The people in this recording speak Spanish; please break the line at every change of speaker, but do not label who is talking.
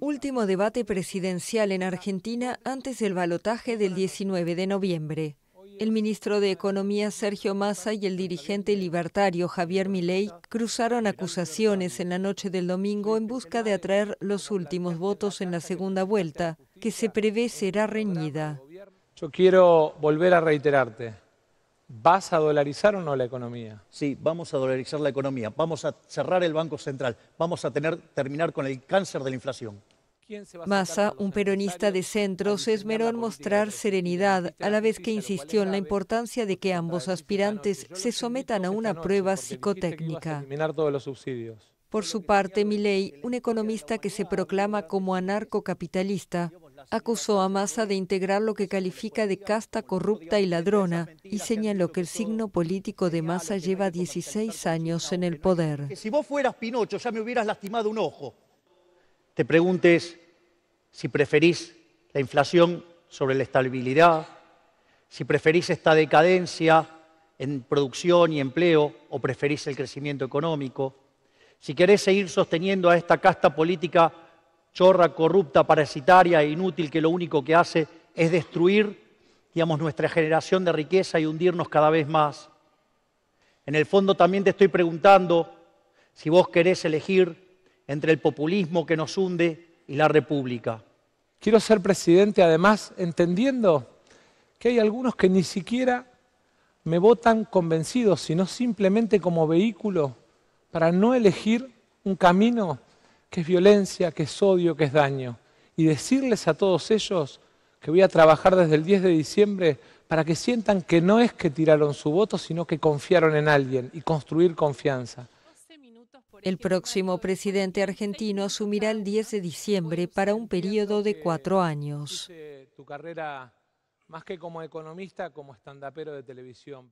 Último debate presidencial en Argentina antes del balotaje del 19 de noviembre. El ministro de Economía Sergio Massa y el dirigente libertario Javier Milei cruzaron acusaciones en la noche del domingo en busca de atraer los últimos votos en la segunda vuelta, que se prevé será reñida.
Yo quiero volver a reiterarte ¿Vas a dolarizar o no la economía? Sí, vamos a dolarizar la economía, vamos a cerrar el Banco Central,
vamos a tener, terminar con el cáncer de la inflación.
Massa, un peronista de centro, se esmeró en mostrar serenidad, a la vez que insistió en la importancia de que ambos aspirantes se sometan a una prueba psicotécnica. Por su parte, Miley, un economista que se proclama como anarcocapitalista, acusó a Massa de integrar lo que califica de casta corrupta y ladrona y señaló que el signo político de Massa lleva 16 años en el poder.
Si vos fueras Pinocho ya me hubieras lastimado un ojo. Te preguntes si preferís la inflación sobre la estabilidad, si preferís esta decadencia en producción y empleo o preferís el crecimiento económico, si querés seguir sosteniendo a esta casta política chorra, corrupta, parasitaria e inútil que lo único que hace es destruir, digamos, nuestra generación de riqueza y hundirnos cada vez más. En el fondo también te estoy preguntando si vos querés elegir
entre el populismo que nos hunde y la república. Quiero ser presidente además entendiendo que hay algunos que ni siquiera me votan convencidos, sino simplemente como vehículo para no elegir un camino que es violencia, que es odio, que es daño. Y decirles a todos ellos que voy a trabajar desde el 10 de diciembre para que sientan que no es que tiraron su voto, sino que confiaron en alguien y construir confianza.
El próximo presidente argentino asumirá el 10 de diciembre para un periodo de cuatro años.
Tu carrera, más que como economista, como estandapero de televisión.